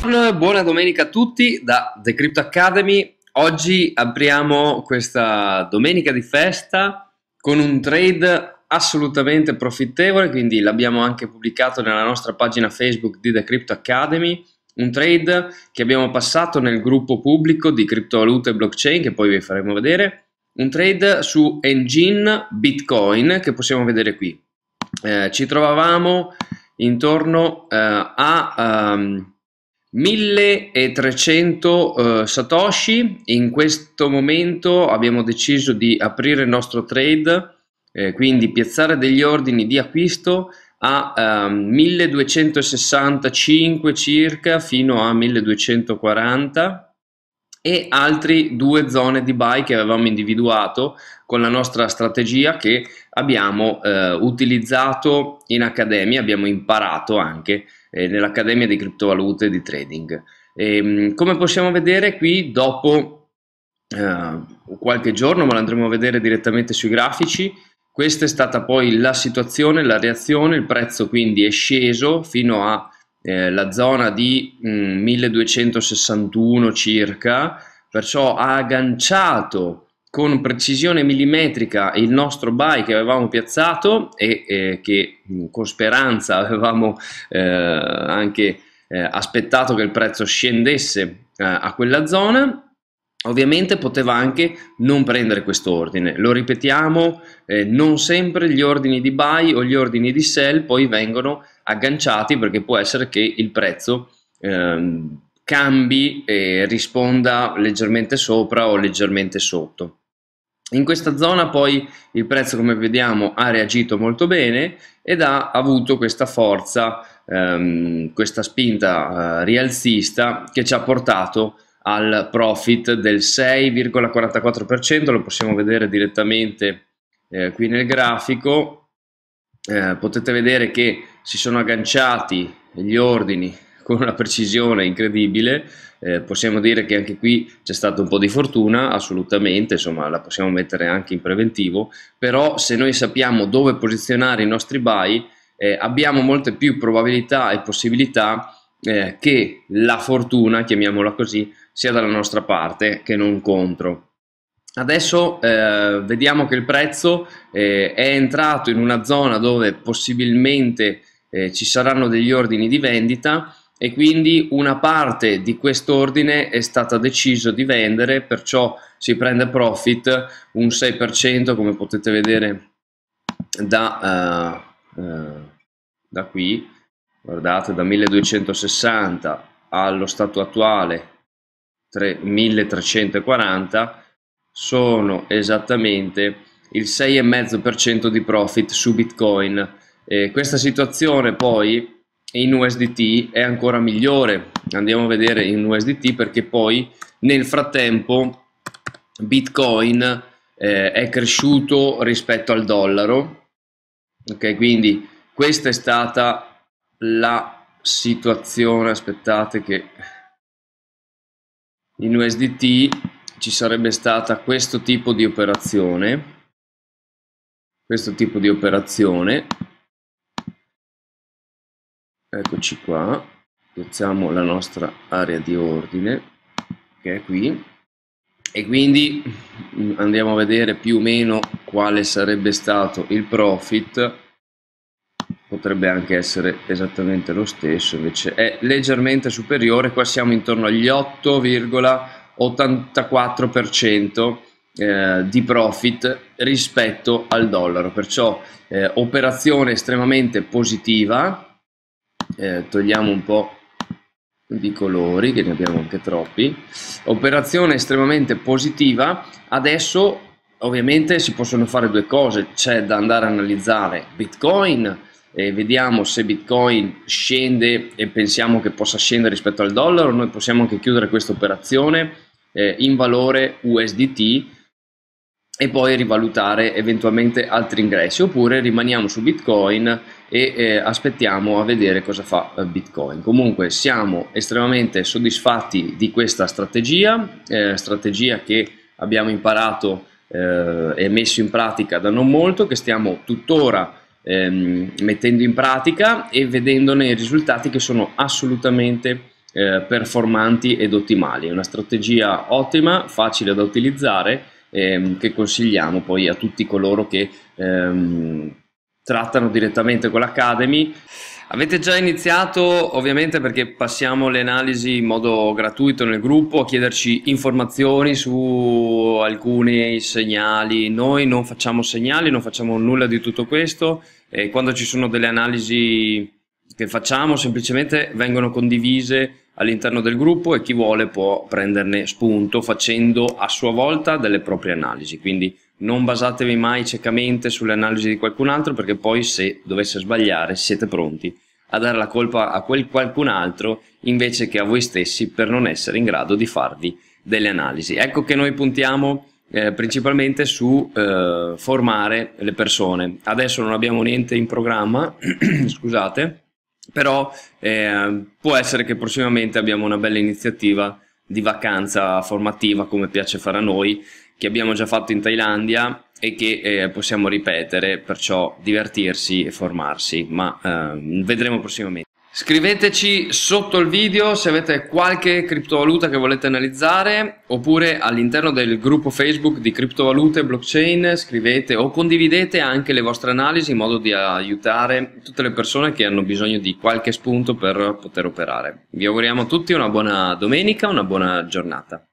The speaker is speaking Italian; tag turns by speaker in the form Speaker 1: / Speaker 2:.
Speaker 1: Buona domenica a tutti da The Crypto Academy. Oggi apriamo questa domenica di festa con un trade assolutamente profittevole, quindi l'abbiamo anche pubblicato nella nostra pagina Facebook di The Crypto Academy. Un trade che abbiamo passato nel gruppo pubblico di criptovalute e blockchain, che poi vi faremo vedere. Un trade su Engine Bitcoin che possiamo vedere qui. Eh, ci trovavamo intorno eh, a um, 1300 eh, satoshi in questo momento abbiamo deciso di aprire il nostro trade eh, quindi piazzare degli ordini di acquisto a eh, 1265 circa fino a 1240 e altre due zone di buy che avevamo individuato con la nostra strategia che abbiamo eh, utilizzato in accademia abbiamo imparato anche eh, nell'Accademia di Criptovalute di Trading. E, ehm, come possiamo vedere qui, dopo eh, qualche giorno, ma lo andremo a vedere direttamente sui grafici, questa è stata poi la situazione, la reazione, il prezzo quindi è sceso fino alla eh, zona di mh, mm, 1261 circa, perciò ha agganciato con precisione millimetrica il nostro buy che avevamo piazzato e eh, che con speranza avevamo eh, anche eh, aspettato che il prezzo scendesse eh, a quella zona Ovviamente poteva anche non prendere quest'ordine, lo ripetiamo, eh, non sempre gli ordini di buy o gli ordini di sell poi vengono agganciati perché può essere che il prezzo ehm, cambi e risponda leggermente sopra o leggermente sotto. In questa zona poi il prezzo come vediamo ha reagito molto bene ed ha avuto questa forza, ehm, questa spinta eh, rialzista che ci ha portato al profit del 6,44%, lo possiamo vedere direttamente eh, qui nel grafico, eh, potete vedere che si sono agganciati gli ordini con una precisione incredibile, eh, possiamo dire che anche qui c'è stato un po' di fortuna, assolutamente, insomma la possiamo mettere anche in preventivo, però se noi sappiamo dove posizionare i nostri buy eh, abbiamo molte più probabilità e possibilità eh, che la fortuna, chiamiamola così, sia dalla nostra parte che non contro. Adesso eh, vediamo che il prezzo eh, è entrato in una zona dove possibilmente eh, ci saranno degli ordini di vendita e quindi una parte di quest'ordine è stata deciso di vendere, perciò si prende profit un 6% come potete vedere da, uh, uh, da qui, guardate da 1260 allo stato attuale 3, 1340 sono esattamente il 6,5% di profit su Bitcoin. Eh, questa situazione poi in USDT è ancora migliore andiamo a vedere in USDT perché poi nel frattempo Bitcoin eh, è cresciuto rispetto al dollaro ok quindi questa è stata la situazione aspettate che in USDT ci sarebbe stata questo tipo di operazione questo tipo di operazione eccoci qua piazziamo la nostra area di ordine che è qui e quindi andiamo a vedere più o meno quale sarebbe stato il profit potrebbe anche essere esattamente lo stesso invece è leggermente superiore qua siamo intorno agli 8,84% eh, di profit rispetto al dollaro perciò eh, operazione estremamente positiva eh, togliamo un po' di colori, che ne abbiamo anche troppi. Operazione estremamente positiva. Adesso ovviamente si possono fare due cose, c'è da andare a analizzare Bitcoin e vediamo se Bitcoin scende e pensiamo che possa scendere rispetto al dollaro, noi possiamo anche chiudere questa operazione eh, in valore USDT e poi rivalutare eventualmente altri ingressi oppure rimaniamo su Bitcoin e eh, aspettiamo a vedere cosa fa eh, Bitcoin. Comunque siamo estremamente soddisfatti di questa strategia, eh, strategia che abbiamo imparato eh, e messo in pratica da non molto, che stiamo tuttora ehm, mettendo in pratica e vedendone i risultati che sono assolutamente eh, performanti ed ottimali. È una strategia ottima, facile da utilizzare ehm, che consigliamo poi a tutti coloro che ehm, trattano direttamente con l'Academy. Avete già iniziato, ovviamente, perché passiamo le analisi in modo gratuito nel gruppo, a chiederci informazioni su alcuni segnali. Noi non facciamo segnali, non facciamo nulla di tutto questo. E quando ci sono delle analisi che facciamo, semplicemente vengono condivise all'interno del gruppo e chi vuole può prenderne spunto facendo a sua volta delle proprie analisi. Quindi non basatevi mai ciecamente sulle analisi di qualcun altro perché poi se dovesse sbagliare siete pronti a dare la colpa a quel qualcun altro invece che a voi stessi per non essere in grado di farvi delle analisi. Ecco che noi puntiamo eh, principalmente su eh, formare le persone. Adesso non abbiamo niente in programma, scusate, però eh, può essere che prossimamente abbiamo una bella iniziativa di vacanza formativa come piace fare a noi che abbiamo già fatto in Thailandia e che eh, possiamo ripetere perciò divertirsi e formarsi ma eh, vedremo prossimamente Scriveteci sotto il video se avete qualche criptovaluta che volete analizzare oppure all'interno del gruppo Facebook di criptovalute blockchain scrivete o condividete anche le vostre analisi in modo di aiutare tutte le persone che hanno bisogno di qualche spunto per poter operare. Vi auguriamo a tutti una buona domenica, una buona giornata.